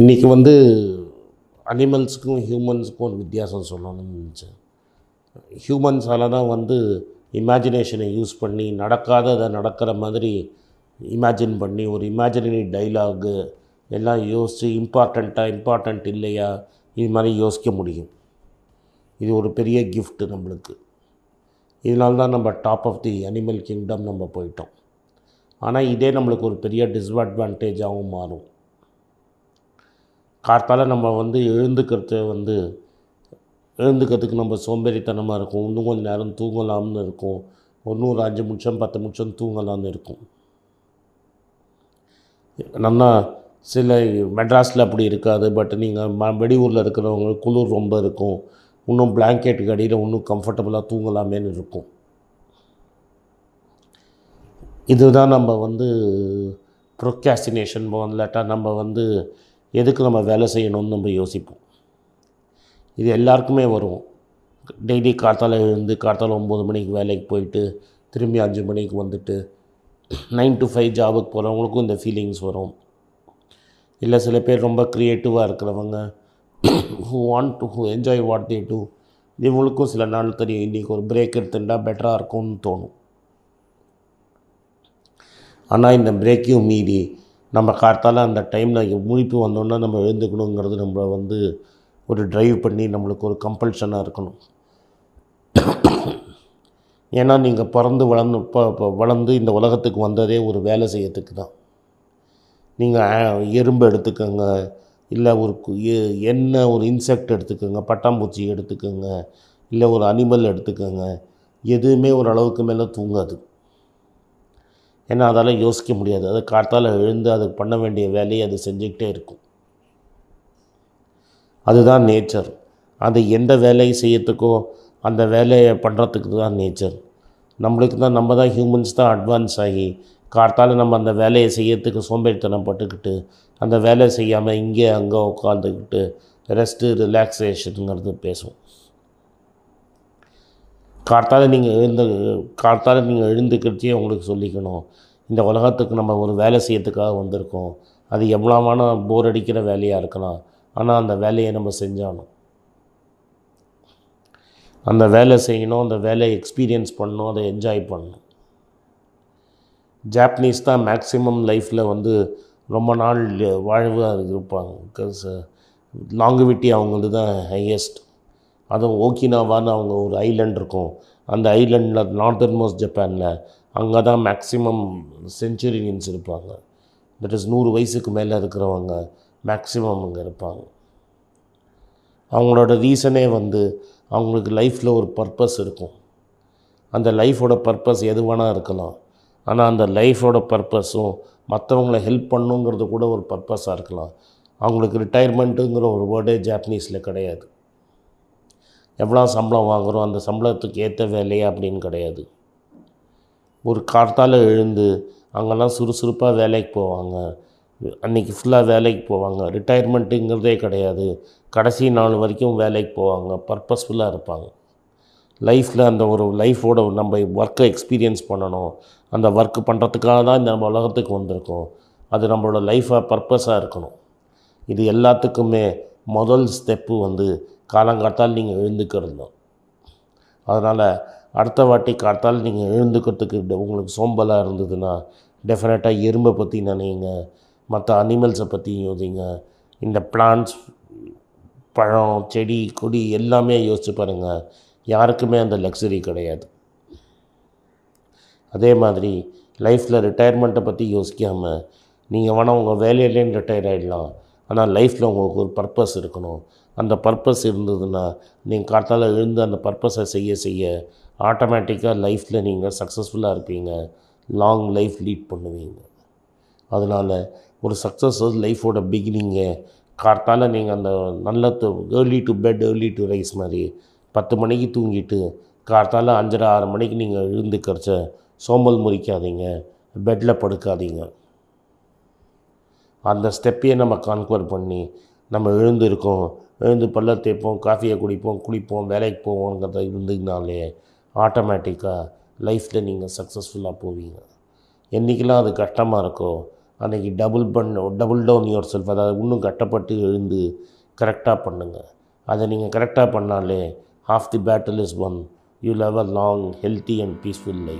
இன்றைக்கி வந்து அனிமல்ஸுக்கும் ஹியூமன்ஸுக்கும் ஒரு வித்தியாசம் சொல்லணும்னு நினச்சேன் ஹியூமன்ஸால் தான் வந்து இமேஜினேஷனை யூஸ் பண்ணி நடக்காததை நடக்கிற மாதிரி இமேஜின் பண்ணி ஒரு இமேஜினரி டைலாகு எல்லாம் யோசித்து இம்பார்ட்டண்ட்டாக இம்பார்ட்டண்ட் இல்லையா இது மாதிரி யோசிக்க முடியும் இது ஒரு பெரிய கிஃப்ட்டு நம்மளுக்கு இதனால்தான் நம்ம top of the animal kingdom நம்ம போயிட்டோம் ஆனால் இதே நம்மளுக்கு ஒரு பெரிய டிஸ்அட்வான்டேஜாகவும் மாறும் காற்றால் நம்ம வந்து எழுந்துக்கிறது வந்து எழுந்துக்கிறதுக்கு நம்ம சோம்பேறித்தனமாக இருக்கும் இன்னும் கொஞ்சம் நேரம் தூங்கலாம்னு இருக்கும் ஒன்றும் ஒரு அஞ்சு நிமிஷம் பத்து நிமிஷம் தூங்கலாம்னு இருக்கும் நம்ம சில மெட்ராஸில் அப்படி இருக்காது பட் நீங்கள் ம வெளியூரில் இருக்கிறவங்க குளிர் ரொம்ப இருக்கும் இன்னும் பிளாங்கெட்டுக்கு அடியில் இன்னும் கம்ஃபர்டபுளாக தூங்கலாமேன்னு இருக்கும் இதுதான் நம்ம வந்து ப்ரொக்காஸ்டினேஷன் போகலாட்டா நம்ம வந்து எதுக்கு நம்ம வேலை செய்யணும்னு நம்ம யோசிப்போம் இது எல்லாருக்குமே வரும் டெய்லி காத்தால் எழுந்து காத்தால் ஒம்பது மணிக்கு வேலைக்கு போயிட்டு திரும்பி அஞ்சு மணிக்கு வந்துட்டு நைன் டு ஃபைவ் ஜாபுக்கு போகிறவங்களுக்கும் இந்த ஃபீலிங்ஸ் வரும் இல்லை சில பேர் ரொம்ப க்ரியேட்டிவாக இருக்கிறவங்க who want to who enjoy what they do இவங்களுக்கும் சில நாள் தெரியும் இன்றைக்கி ஒரு பிரேக் எடுத்துட்டால் பெட்டராக இருக்கும்னு தோணும் ஆனால் இந்த பிரேக்கையும் மீறி நம்ம காத்தால் அந்த டைமில் முழிப்பு வந்தோன்னா நம்ம எழுந்துக்கணுங்கிறது நம்மளை வந்து ஒரு ட்ரைவ் பண்ணி நம்மளுக்கு ஒரு கம்பல்ஷனாக இருக்கணும் ஏன்னா நீங்கள் பிறந்து வளர்ந்து இப்போ வளர்ந்து இந்த உலகத்துக்கு வந்ததே ஒரு வேலை செய்யறதுக்கு தான் நீங்கள் எறும்பு எடுத்துக்கோங்க இல்லை ஒரு என்ன ஒரு இன்செக்ட் எடுத்துக்கோங்க பட்டாம்பூச்சி எடுத்துக்கோங்க இல்லை ஒரு அனிமல் எடுத்துக்கோங்க எதுவுமே ஓரளவுக்கு மேலே தூங்காது ஏன்னா அதால் யோசிக்க முடியாது அதை காற்றால் எழுந்து அதுக்கு பண்ண வேண்டிய வேலையை அது செஞ்சுக்கிட்டே இருக்கும் அதுதான் நேச்சர் அது எந்த வேலையை செய்யறதுக்கோ அந்த வேலையை பண்ணுறதுக்கு தான் நேச்சர் நம்மளுக்கு தான் நம்ம தான் ஹியூமன்ஸ் தான் அட்வான்ஸ் ஆகி காற்றால் நம்ம அந்த வேலையை செய்யறதுக்கு சோம்பேறித்தனம் பட்டுக்கிட்டு அந்த வேலை செய்யாமல் இங்கே அங்கே உட்காந்துக்கிட்டு ரெஸ்ட்டு ரிலாக்ஸேஷனுங்கிறது பேசுவோம் கார்த்தால் நீங்கள் எழுந்த கார்த்தால் நீங்கள் எழுந்துக்கிறச்சே உங்களுக்கு சொல்லிக்கணும் இந்த உலகத்துக்கு நம்ம ஒரு வேலை செய்யறதுக்காக வந்திருக்கோம் அது எவ்வளோமான போர் அடிக்கிற வேலையாக இருக்கலாம் ஆனால் அந்த வேலையை நம்ம செஞ்சாலும் அந்த வேலை செய்யணும் அந்த வேலையை எக்ஸ்பீரியன்ஸ் பண்ணணும் அதை என்ஜாய் பண்ணணும் ஜாப்பனீஸ் தான் மேக்ஸிமம் லைஃப்பில் வந்து ரொம்ப நாள் வாழ்வாக இருப்பாங்க பிகாஸ் லாங்குவிட்டி அவங்களது தான் ஹையஸ்ட் அதுவும் ஓகினாவான்னு அவங்க ஒரு ஐலண்ட் இருக்கும் அந்த ஐலண்டில் நார்த்தர்ன் மோஸ்ட் ஜப்பானில் அங்கே தான் மேக்ஸிமம் செஞ்சுரியன்ஸ் இருப்பாங்க தட் இஸ் நூறு வயசுக்கு மேலே இருக்கிறவங்க மேக்ஸிமம் அங்கே இருப்பாங்க அவங்களோட ரீசனே வந்து அவங்களுக்கு லைஃப்பில் ஒரு பர்பஸ் இருக்கும் அந்த லைஃபோட பர்பஸ் எதுவானா இருக்கலாம் ஆனால் அந்த லைஃபோட பர்பஸும் மற்றவங்களை ஹெல்ப் பண்ணுங்கிறது கூட ஒரு பர்பஸாக இருக்கலாம் அவங்களுக்கு ரிட்டையர்மெண்ட்டுங்கிற ஒரு வேர்டே ஜாப்பனீஸில் கிடையாது எவ்வளோ சம்பளம் வாங்குகிறோம் அந்த சம்பளத்துக்கு ஏற்ற வேலையே அப்படின்னு கிடையாது ஒரு கார்த்தால் எழுந்து அங்கெல்லாம் சுறுசுறுப்பாக வேலைக்கு போவாங்க அன்றைக்கி ஃபுல்லாக வேலைக்கு போவாங்க ரிட்டையர்மெண்ட்டுங்கிறதே கிடையாது கடைசி நாள் வரைக்கும் வேலைக்கு போவாங்க பர்பஸ்ஃபுல்லாக இருப்பாங்க லைஃப்பில் அந்த ஒரு லைஃபோட நம்ம ஒர்க்கை எக்ஸ்பீரியன்ஸ் பண்ணணும் அந்த ஒர்க்கு பண்ணுறதுக்காக தான் இந்த நம்ம உலகத்துக்கு வந்திருக்கோம் அது நம்மளோட லைஃப்பை பர்பஸாக இருக்கணும் இது எல்லாத்துக்குமே முதல் ஸ்டெப்பு வந்து காலங்காத்தால் நீங்கள் எழுந்துக்கிறணும் அதனால் அடுத்த வாட்டி காத்தால் நீங்கள் எழுந்துக்கிறதுக்கு உங்களுக்கு சோம்பலாக இருந்ததுன்னா டெஃபினட்டாக எறும்பை பற்றி நினைங்க மற்ற அனிமல்ஸை பற்றி யோசிங்க இந்த பிளான்ஸ் பழம் செடி கொடி எல்லாமே யோசிச்சு பாருங்கள் யாருக்குமே அந்த லக்ஸரி கிடையாது அதே மாதிரி லைஃப்பில் ரிட்டையர்மெண்ட்டை பற்றி யோசிக்காமல் நீங்கள் வேணால் உங்கள் வேலையிலேயும் ரிட்டையர் ஆகிடலாம் ஆனால் லைஃப்பில் உங்களுக்கு ஒரு பர்பஸ் இருக்கணும் அந்த பர்பஸ் இருந்ததுன்னா நீங்கள் காட்டால் எழுந்து அந்த பர்பஸை செய்ய செய்ய ஆட்டோமேட்டிக்காக லைஃப்பில் நீங்கள் சக்ஸஸ்ஃபுல்லாக இருப்பீங்க லாங் லைஃப் லீட் பண்ணுவீங்க அதனால் ஒரு சக்ஸஸ் லைஃபோட பிகினிங்கு கார்த்தால் நீங்கள் அந்த நல்ல early to bed early to rise மாதிரி பத்து மணிக்கு தூங்கிட்டு கார்த்தால் அஞ்சரை ஆறு மணிக்கு நீங்கள் கிடச்ச சோம்பல் முறிக்காதீங்க பெட்டில் படுக்காதீங்க அந்த ஸ்டெப்பையே நம்ம கான்குவர் பண்ணி நம்ம எழுந்திருக்கோம் எழுந்து பல்ல தேய்ப்போம் காஃபியை குடிப்போம் குளிப்போம் வேலைக்கு போவோங்கிறத இருந்தீங்கனாலே ஆட்டோமேட்டிக்காக லைஃப்பில் நீங்கள் சக்ஸஸ்ஃபுல்லாக போவீங்க என்றைக்கெல்லாம் அது கஷ்டமாக இருக்கோ அன்றைக்கி டபுள் பண்ண டபுள் டவுன் யுவர் செல்ஃப் அதாவது இன்னும் கட்டப்பட்டு எழுந்து கரெக்டாக பண்ணுங்கள் அதை நீங்கள் கரெக்டாக பண்ணாலே half the battle is one you love a long healthy and peaceful life